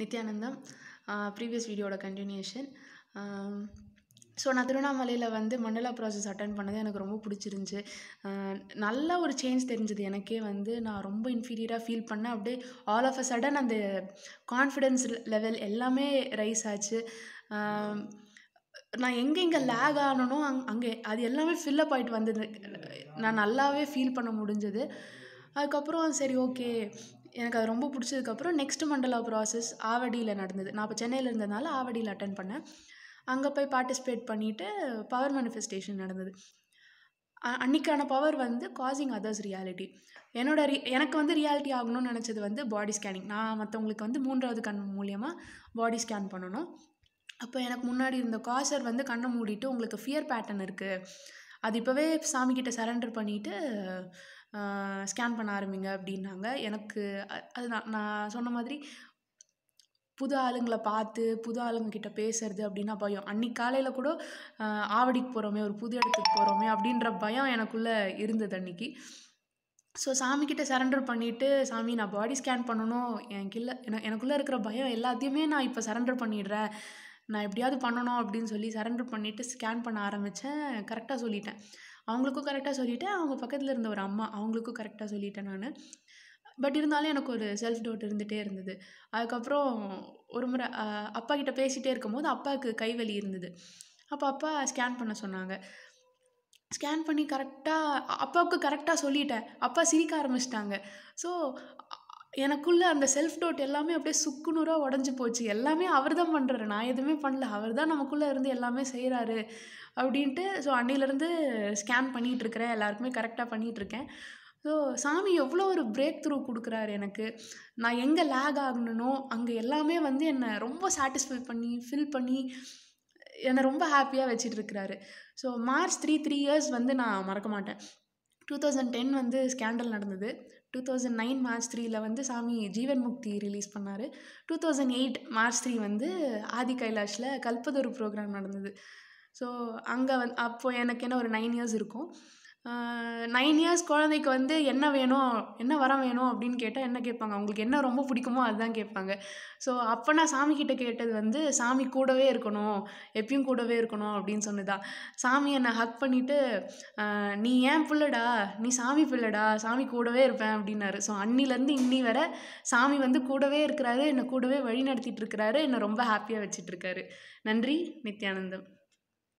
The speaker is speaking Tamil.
நித்யானந்தம் ப்ரீவியஸ் வீடியோட கண்டினியூஷன் ஸோ நான் திருவண்ணாமலையில் வந்து மண்டலா ப்ராசஸ் அட்டன் பண்ணது எனக்கு ரொம்ப பிடிச்சிருந்துச்சி நல்ல ஒரு சேஞ்ச் தெரிஞ்சது எனக்கே வந்து நான் ரொம்ப இன்ஃபீரியராக ஃபீல் பண்ணேன் அப்படியே ஆல் ஆஃப் அ சடன் அந்த கான்ஃபிடென்ஸ் லெவல் எல்லாமே ரைஸ் ஆச்சு நான் எங்கே இங்கே லேக் ஆனனோ அங் அங்கே அது எல்லாமே ஃபில்லப் ஆகிட்டு வந்தது நான் நல்லாவே ஃபீல் பண்ண முடிஞ்சது அதுக்கப்புறம் சரி ஓகே எனக்கு அது ரொம்ப பிடிச்சதுக்கப்புறம் நெக்ஸ்ட் மண்டலா ப்ராசஸ் ஆவடியில் நடந்தது நான் இப்போ சென்னையில் இருந்ததுனால ஆவடியில் அட்டன் பண்ணேன் அங்கே போய் பார்ட்டிசிபேட் பண்ணிவிட்டு பவர் மேனிஃபெஸ்டேஷன் நடந்தது அன்றைக்கான பவர் வந்து காசிங் அதர்ஸ் ரியாலிட்டி என்னோட ரி எனக்கு வந்து ரியாலிட்டி ஆகணும்னு நினச்சது வந்து பாடி ஸ்கேனிங் நான் மற்றவங்களுக்கு வந்து மூன்றாவது கண் மூலியமாக பாடி ஸ்கேன் பண்ணணும் அப்போ எனக்கு முன்னாடி இருந்த காசர் வந்து கண்ணை மூடிட்டு உங்களுக்கு ஃபியர் பேட்டர்ன் இருக்குது அது இப்போவே சாமிக்கிட்ட சரண்டர் பண்ணிவிட்டு ஸ்கேன் பண்ண ஆரம்பிங்க அப்படின்னாங்க எனக்கு அது நான் நான் சொன்ன மாதிரி புது ஆளுங்களை பார்த்து புது ஆளுங்கக்கிட்ட பேசுகிறது அப்படின்னா பயம் அன்றைக்கி காலையில் கூட ஆவடிக்கு போகிறோமே ஒரு புது இடத்துக்கு போகிறோமே அப்படின்ற பயம் எனக்குள்ளே இருந்தது அன்றைக்கி ஸோ சாமிக்கிட்ட சரண்டர் பண்ணிவிட்டு சாமி நான் பாடி ஸ்கேன் பண்ணணும் எனக்குள்ள எனக்கு எனக்குள்ளே இருக்கிற பயம் எல்லாத்தையுமே நான் இப்போ சரண்டர் பண்ணிடுறேன் நான் எப்படியாவது பண்ணணும் அப்படின்னு சொல்லி சரண்டர் பண்ணிவிட்டு ஸ்கேன் பண்ண ஆரம்பித்தேன் கரெக்டாக சொல்லிட்டேன் அவங்களுக்கும் கரெக்டாக சொல்லிவிட்டேன் அவங்க பக்கத்தில் இருந்த ஒரு அம்மா அவங்களுக்கும் கரெக்டாக சொல்லிவிட்டேன் நான் பட் இருந்தாலும் எனக்கு ஒரு செல்ஃப் டவுட் இருந்துகிட்டே இருந்தது அதுக்கப்புறம் ஒரு முறை அப்பா கிட்டே பேசிகிட்டே இருக்கும்போது அப்பாவுக்கு கைவலி இருந்தது அப்போ அப்பா ஸ்கேன் பண்ண சொன்னாங்க ஸ்கேன் பண்ணி கரெக்டாக அப்பாவுக்கு கரெக்டாக சொல்லிட்டேன் அப்பா சிரிக்க ஆரம்பிச்சிட்டாங்க ஸோ எனக்குள்ளே அந்த செல்ஃப் டவுட் எல்லாமே அப்படியே சுக்குநூறாக உடஞ்சி போச்சு எல்லாமே அவர் தான் பண்ணுறாரு நான் எதுவுமே பண்ணல அவர் தான் நமக்குள்ளே இருந்து எல்லாமே செய்கிறாரு அப்படின்ட்டு ஸோ அன்னையிலேருந்து ஸ்கேன் பண்ணிகிட்ருக்கிறேன் எல்லாருக்குமே கரெக்டாக பண்ணிகிட்ருக்கேன் ஸோ சாமி எவ்வளோ ஒரு பிரேக் த்ரூ கொடுக்குறாரு எனக்கு நான் எங்கே லேக் ஆகணுனோ அங்கே எல்லாமே வந்து என்னை ரொம்ப சாட்டிஸ்ஃபை பண்ணி ஃபில் பண்ணி என்னை ரொம்ப ஹாப்பியாக வச்சிட்ருக்கிறாரு so March three three years வந்து நான் மறக்க மாட்டேன் டூ தௌசண்ட் டென் வந்து ஸ்கேண்டல் நடந்தது டூ தௌசண்ட் நைன் மார்ச் த்ரீயில் வந்து சாமி ஜீவன் முக்தி ரிலீஸ் பண்ணார் two thousand eight March three வந்து ஆதி கைலாஷில் கல்பதொரு ப்ரோக்ராம் நடந்தது ஸோ அங்கே வந் அப்போது எனக்கு என்ன ஒரு நைன் இயர்ஸ் இருக்கும் நைன் இயர்ஸ் குழந்தைக்கு வந்து என்ன வேணும் என்ன வரம் வேணும் அப்படின்னு கேட்டால் என்ன கேட்பாங்க அவங்களுக்கு என்ன ரொம்ப பிடிக்குமோ அதுதான் கேட்பாங்க ஸோ அப்போ நான் சாமிக்கிட்ட கேட்டது வந்து சாமி கூடவே இருக்கணும் எப்பயும் கூடவே இருக்கணும் அப்படின்னு சொன்னதான் சாமி என்னை ஹக் பண்ணிவிட்டு நீ ஏன் பிள்ளடா நீ சாமி பிள்ளடா சாமி கூடவே இருப்பேன் அப்படின்னாரு ஸோ அன்னிலேருந்து இன்னி வர சாமி வந்து கூடவே இருக்கிறாரு என்னை கூடவே வழி நடத்திட்டு இருக்கிறாரு என்னை ரொம்ப ஹாப்பியாக வச்சிட்ருக்காரு நன்றி நித்யானந்தம்